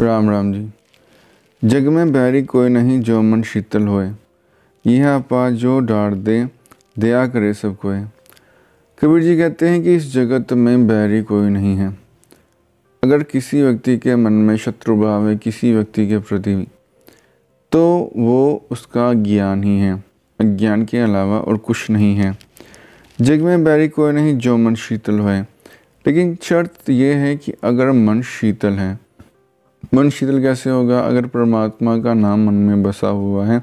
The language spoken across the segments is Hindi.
राम राम जी जग में बैरी कोई नहीं जो मन शीतल होए यह आपा जो डार दे दया करे सब कोए कबीर जी कहते हैं कि इस जगत में बैरी कोई नहीं है अगर किसी व्यक्ति के मन में शत्रु भाव है किसी व्यक्ति के प्रति तो वो उसका ज्ञान ही है ज्ञान के अलावा और कुछ नहीं है जग में बैरी कोई नहीं जो मन शीतल होए लेकिन शर्त यह है कि अगर मन शीतल है मन शीतल कैसे होगा अगर परमात्मा का नाम मन में बसा हुआ है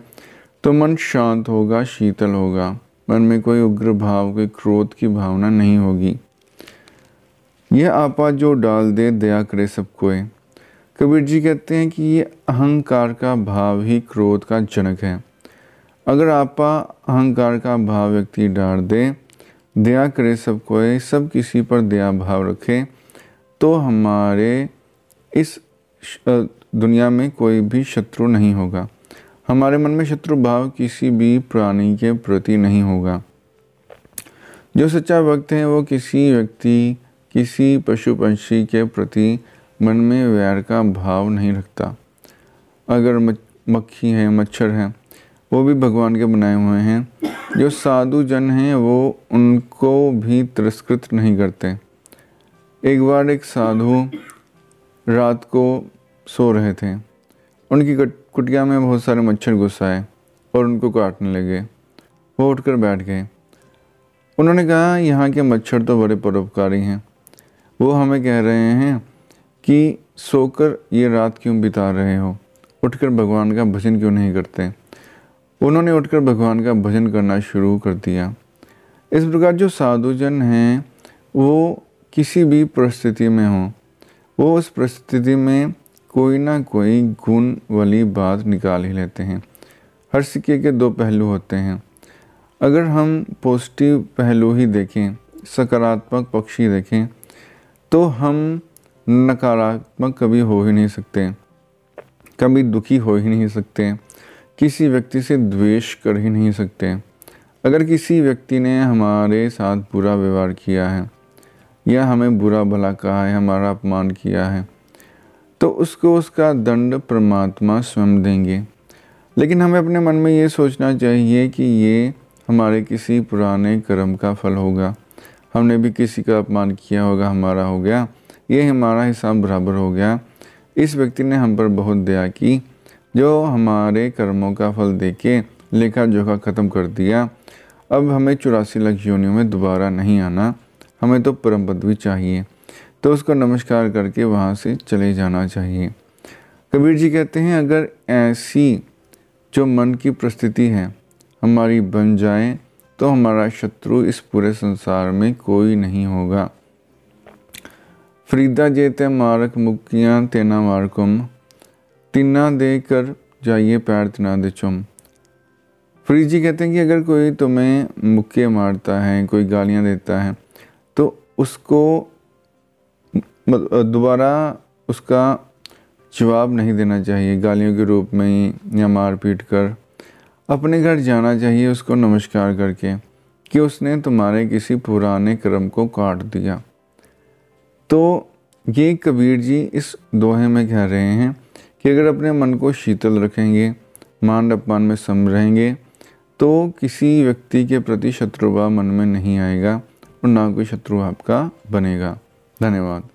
तो मन शांत होगा शीतल होगा मन में कोई उग्र भाव कोई क्रोध की भावना नहीं होगी यह आपा जो डाल दे दया करे सबको कबीर जी कहते हैं कि ये अहंकार का भाव ही क्रोध का जनक है अगर आपा अहंकार का भाव व्यक्ति डाल दे दया करे सबको सब किसी पर दया भाव रखे तो हमारे इस दुनिया में कोई भी शत्रु नहीं होगा हमारे मन में शत्रु भाव किसी भी प्राणी के प्रति नहीं होगा जो सच्चा भक्त है वो किसी व्यक्ति किसी पशु पंछी के प्रति मन में व्यार का भाव नहीं रखता अगर मक्खी है मच्छर है वो भी भगवान के बनाए हुए हैं जो साधु जन हैं वो उनको भी तिरस्कृत नहीं करते एक बार एक साधु रात को सो रहे थे उनकी कुटिया में बहुत सारे मच्छर घुस आए और उनको काटने लगे वो उठकर बैठ गए उन्होंने कहा यहाँ के मच्छर तो बड़े परोपकारी हैं वो हमें कह रहे हैं कि सोकर ये रात क्यों बिता रहे हो उठकर भगवान का भजन क्यों नहीं करते उन्होंने उठकर भगवान का भजन करना शुरू कर दिया इस प्रकार जो साधुजन हैं वो किसी भी परिस्थिति में हों वो उस परिस्थिति में कोई ना कोई गुण वाली बात निकाल ही लेते हैं हर सिक्के के दो पहलू होते हैं अगर हम पॉजिटिव पहलू ही देखें सकारात्मक पक्ष ही देखें तो हम नकारात्मक कभी हो ही नहीं सकते कभी दुखी हो ही नहीं सकते किसी व्यक्ति से द्वेष कर ही नहीं सकते अगर किसी व्यक्ति ने हमारे साथ बुरा व्यवहार किया है या हमें बुरा भला कहा है हमारा अपमान किया है तो उसको उसका दंड परमात्मा स्वयं देंगे लेकिन हमें अपने मन में ये सोचना चाहिए कि ये हमारे किसी पुराने कर्म का फल होगा हमने भी किसी का अपमान किया होगा हमारा हो गया ये हमारा हिसाब बराबर हो गया इस व्यक्ति ने हम पर बहुत दया की जो हमारे कर्मों का फल दे के लेखा जोखा ख़त्म कर दिया अब हमें चौरासी लाख योनियों में दोबारा नहीं आना हमें तो परम पदवी चाहिए तो उसको नमस्कार करके वहाँ से चले जाना चाहिए कबीर जी कहते हैं अगर ऐसी जो मन की परिस्थिति है हमारी बन जाए तो हमारा शत्रु इस पूरे संसार में कोई नहीं होगा फरीदा जेते मारक मुक्कियाँ ਮੁਕੀਆਂ ਤੇ ਨਾ दे कर जाइए पैर ਜਾਈਏ दे चुम फरीद जी कहते हैं कि अगर कोई तुम्हें मुक्के मारता है कोई गालियां देता है तो उसको दोबारा उसका जवाब नहीं देना चाहिए गालियों के रूप में ही या मार पीट कर अपने घर जाना चाहिए उसको नमस्कार करके कि उसने तुम्हारे किसी पुराने क्रम को काट दिया तो ये कबीर जी इस दोहे में कह रहे हैं कि अगर अपने मन को शीतल रखेंगे मान अपमान में सम रहेंगे तो किसी व्यक्ति के प्रति शत्रुभाव मन में नहीं आएगा और ना कोई शत्रु आपका बनेगा धन्यवाद